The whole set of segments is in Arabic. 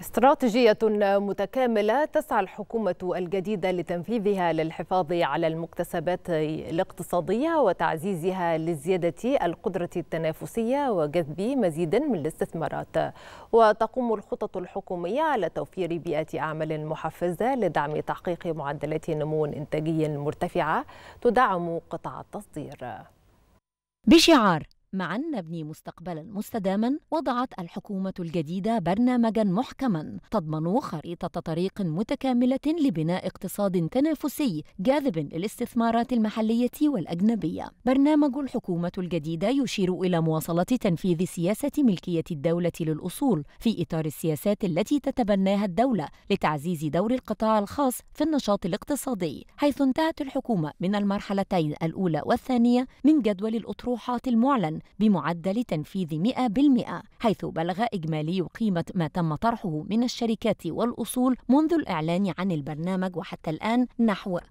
استراتيجية متكاملة تسعى الحكومة الجديدة لتنفيذها للحفاظ على المكتسبات الاقتصادية وتعزيزها لزيادة القدرة التنافسية وجذب مزيد من الاستثمارات وتقوم الخطط الحكومية على توفير بيئة أعمال محفزة لدعم تحقيق معدلات نمو إنتاجي مرتفعة تدعم قطاع التصدير بشعار معا نبني مستقبلا مستداما وضعت الحكومة الجديدة برنامجا محكما تضمن خريطة طريق متكاملة لبناء اقتصاد تنافسي جاذب للاستثمارات المحلية والأجنبية برنامج الحكومة الجديدة يشير إلى مواصلة تنفيذ سياسة ملكية الدولة للأصول في إطار السياسات التي تتبناها الدولة لتعزيز دور القطاع الخاص في النشاط الاقتصادي حيث انتهت الحكومة من المرحلتين الأولى والثانية من جدول الأطروحات المعلن بمعدل تنفيذ 100% حيث بلغ إجمالي قيمة ما تم طرحه من الشركات والأصول منذ الإعلان عن البرنامج وحتى الآن نحو 5.8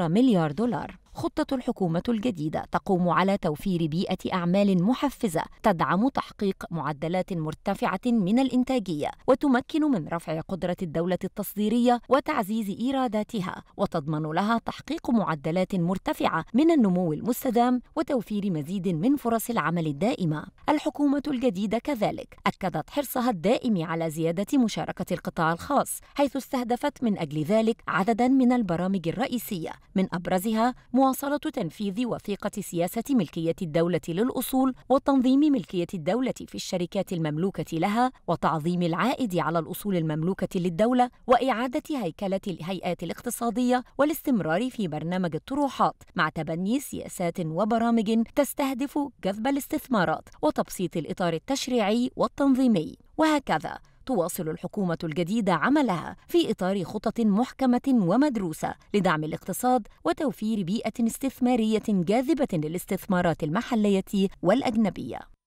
مليار دولار خطة الحكومة الجديدة تقوم على توفير بيئة أعمال محفزة تدعم تحقيق معدلات مرتفعة من الإنتاجية وتمكن من رفع قدرة الدولة التصديرية وتعزيز إيراداتها وتضمن لها تحقيق معدلات مرتفعة من النمو المستدام وتوفير مزيد من فرص العمل الدائمة. الحكومة الجديدة كذلك أكدت حرصها الدائم على زيادة مشاركة القطاع الخاص حيث استهدفت من أجل ذلك عددا من البرامج الرئيسية من أبرزها مواصلة تنفيذ وثيقة سياسة ملكية الدولة للأصول وتنظيم ملكية الدولة في الشركات المملوكة لها وتعظيم العائد على الأصول المملوكة للدولة وإعادة هيكلة الهيئات الاقتصادية والاستمرار في برنامج الطروحات مع تبني سياسات وبرامج تستهدف جذب الاستثمارات وتبسيط الإطار التشريعي والتنظيمي وهكذا تواصل الحكومة الجديدة عملها في إطار خطط محكمة ومدروسة لدعم الاقتصاد وتوفير بيئة استثمارية جاذبة للاستثمارات المحلية والأجنبية